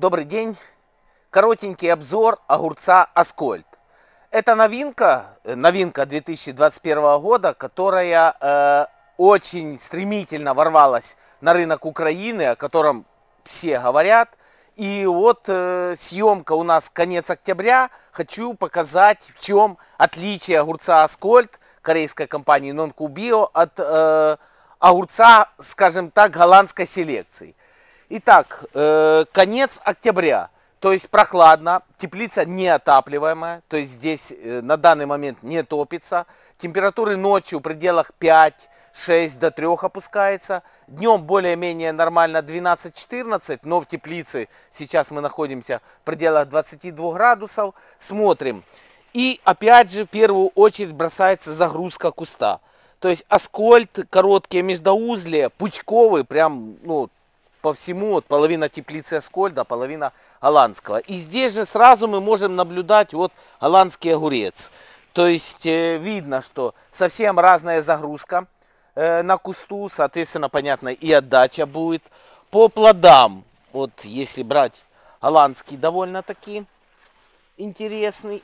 Добрый день. Коротенький обзор огурца Аскольд. Это новинка, э, новинка 2021 года, которая э, очень стремительно ворвалась на рынок Украины, о котором все говорят. И вот э, съемка у нас конец октября. Хочу показать, в чем отличие огурца Аскольд корейской компании Non Bio от э, огурца, скажем так, голландской селекции. Итак, э, конец октября. То есть прохладно, теплица неотапливаемая, то есть здесь э, на данный момент не топится. Температуры ночью в пределах 5-6 до 3 опускается. Днем более-менее нормально 12-14, но в теплице сейчас мы находимся в пределах 22 градусов. Смотрим. И опять же в первую очередь бросается загрузка куста. То есть аскольд, короткие междоузлия, пучковые, прям ну, по всему, вот половина теплицы Аскольда, половина голландского. И здесь же сразу мы можем наблюдать вот голландский огурец. То есть э, видно, что совсем разная загрузка э, на кусту, соответственно, понятно, и отдача будет. По плодам, вот если брать голландский довольно-таки интересный,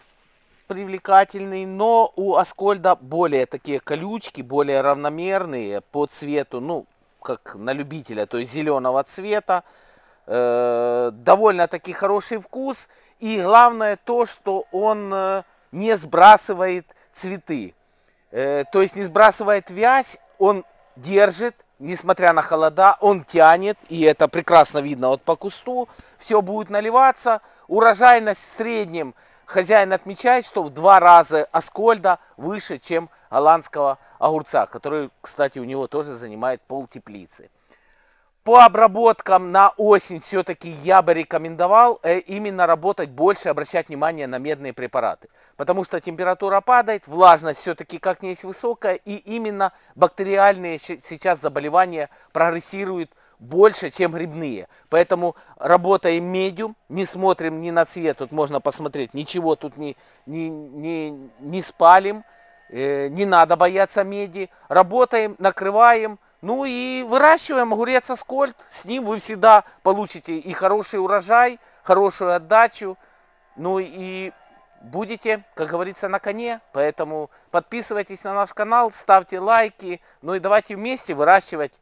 привлекательный, но у Аскольда более такие колючки, более равномерные по цвету, ну, как на любителя, то есть зеленого цвета. Э, довольно-таки хороший вкус. И главное то, что он э, не сбрасывает цветы. Э, то есть не сбрасывает вязь, он держит, несмотря на холода, он тянет, и это прекрасно видно вот по кусту. Все будет наливаться. Урожайность в среднем Хозяин отмечает, что в два раза Аскольда выше, чем голландского огурца, который, кстати, у него тоже занимает пол теплицы. По обработкам на осень все-таки я бы рекомендовал э, именно работать больше, обращать внимание на медные препараты. Потому что температура падает, влажность все-таки как не есть высокая, и именно бактериальные сейчас заболевания прогрессируют больше, чем грибные. Поэтому работаем медиум, не смотрим ни на цвет, тут можно посмотреть, ничего тут не, не, не, не спалим, э, не надо бояться меди. Работаем, накрываем, ну и выращиваем огурец аскольд. С ним вы всегда получите и хороший урожай, хорошую отдачу, ну и будете, как говорится, на коне. Поэтому подписывайтесь на наш канал, ставьте лайки, ну и давайте вместе выращивать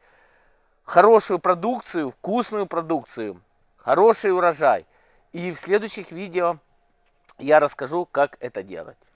хорошую продукцию, вкусную продукцию, хороший урожай. И в следующих видео я расскажу, как это делать.